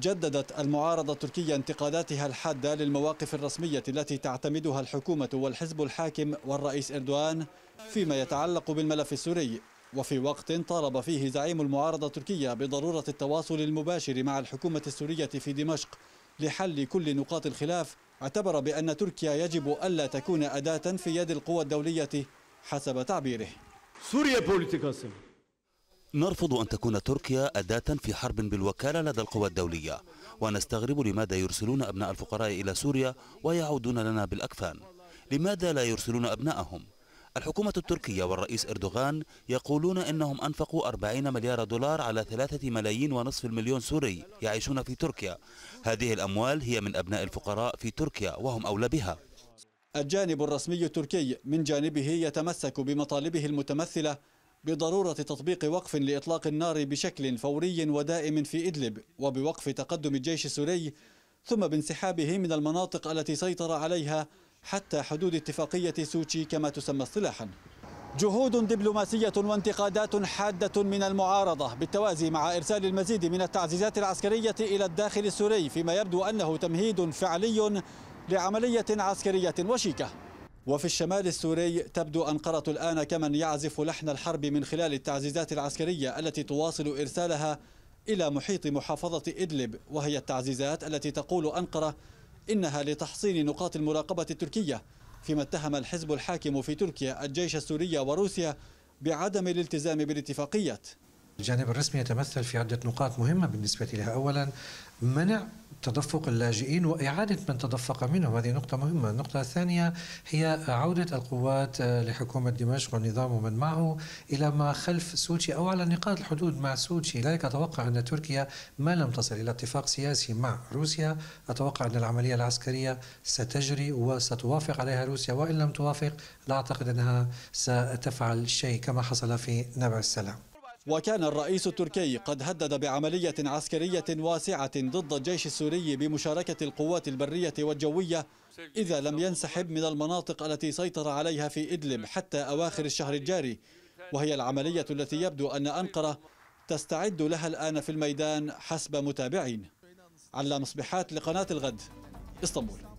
جددت المعارضة التركية انتقاداتها الحادة للمواقف الرسمية التي تعتمدها الحكومة والحزب الحاكم والرئيس إردوان فيما يتعلق بالملف السوري وفي وقت طالب فيه زعيم المعارضة التركية بضرورة التواصل المباشر مع الحكومة السورية في دمشق لحل كل نقاط الخلاف اعتبر بأن تركيا يجب ألا تكون أداة في يد القوى الدولية حسب تعبيره سوريا بوليتيكاسي نرفض أن تكون تركيا أداة في حرب بالوكالة لدى القوى الدولية ونستغرب لماذا يرسلون أبناء الفقراء إلى سوريا ويعودون لنا بالأكفان لماذا لا يرسلون أبنائهم؟ الحكومة التركية والرئيس إردوغان يقولون إنهم أنفقوا 40 مليار دولار على ثلاثة ملايين ونصف المليون سوري يعيشون في تركيا هذه الأموال هي من أبناء الفقراء في تركيا وهم أولى بها الجانب الرسمي التركي من جانبه يتمسك بمطالبه المتمثلة بضرورة تطبيق وقف لإطلاق النار بشكل فوري ودائم في إدلب وبوقف تقدم الجيش السوري ثم بانسحابه من المناطق التي سيطر عليها حتى حدود اتفاقية سوتشي كما تسمى اصطلاحا جهود دبلوماسية وانتقادات حادة من المعارضة بالتوازي مع إرسال المزيد من التعزيزات العسكرية إلى الداخل السوري فيما يبدو أنه تمهيد فعلي لعملية عسكرية وشيكة وفي الشمال السوري تبدو أنقرة الآن كمن يعزف لحن الحرب من خلال التعزيزات العسكرية التي تواصل إرسالها إلى محيط محافظة إدلب وهي التعزيزات التي تقول أنقرة إنها لتحصين نقاط المراقبة التركية فيما اتهم الحزب الحاكم في تركيا الجيش السوري وروسيا بعدم الالتزام بالاتفاقيات الجانب الرسمي يتمثل في عدة نقاط مهمة بالنسبة لها أولا منع تدفق اللاجئين وإعادة من تدفق منهم هذه نقطة مهمة النقطة الثانية هي عودة القوات آه، لحكومة دمشق والنظام ومن معه إلى ما خلف سوتشي أو على نقاط الحدود مع سوتشي لذلك أتوقع أن تركيا ما لم تصل إلى اتفاق سياسي مع روسيا أتوقع أن العملية العسكرية ستجري وستوافق عليها روسيا وإن لم توافق لا أعتقد أنها ستفعل شيء كما حصل في نبع السلام وكان الرئيس التركي قد هدد بعملية عسكرية واسعة ضد الجيش السوري بمشاركة القوات البرية والجوية إذا لم ينسحب من المناطق التي سيطر عليها في إدلب حتى أواخر الشهر الجاري وهي العملية التي يبدو أن أنقرة تستعد لها الآن في الميدان حسب متابعين علام صبحات لقناة الغد اسطنبول